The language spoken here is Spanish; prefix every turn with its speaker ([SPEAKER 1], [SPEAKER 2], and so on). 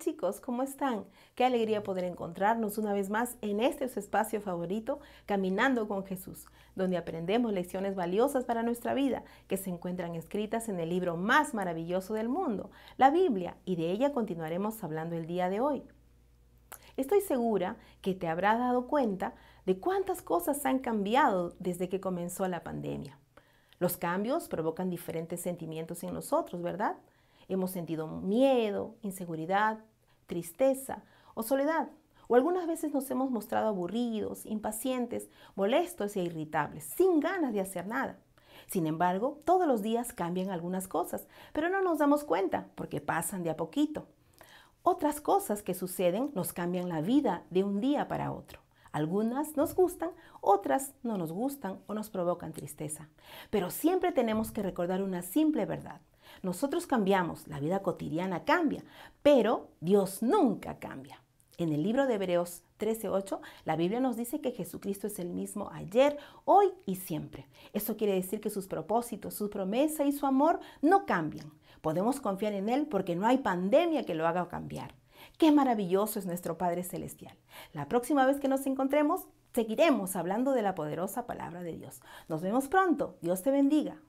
[SPEAKER 1] chicos? ¿Cómo están? Qué alegría poder encontrarnos una vez más en este espacio favorito, Caminando con Jesús, donde aprendemos lecciones valiosas para nuestra vida que se encuentran escritas en el libro más maravilloso del mundo, la Biblia, y de ella continuaremos hablando el día de hoy. Estoy segura que te habrás dado cuenta de cuántas cosas han cambiado desde que comenzó la pandemia. Los cambios provocan diferentes sentimientos en nosotros, ¿verdad? Hemos sentido miedo, inseguridad, tristeza o soledad. O algunas veces nos hemos mostrado aburridos, impacientes, molestos e irritables, sin ganas de hacer nada. Sin embargo, todos los días cambian algunas cosas, pero no nos damos cuenta porque pasan de a poquito. Otras cosas que suceden nos cambian la vida de un día para otro. Algunas nos gustan, otras no nos gustan o nos provocan tristeza. Pero siempre tenemos que recordar una simple verdad. Nosotros cambiamos, la vida cotidiana cambia, pero Dios nunca cambia. En el libro de Hebreos 13:8, la Biblia nos dice que Jesucristo es el mismo ayer, hoy y siempre. Eso quiere decir que sus propósitos, su promesa y su amor no cambian. Podemos confiar en Él porque no hay pandemia que lo haga cambiar. Qué maravilloso es nuestro Padre Celestial. La próxima vez que nos encontremos, seguiremos hablando de la poderosa palabra de Dios. Nos vemos pronto. Dios te bendiga.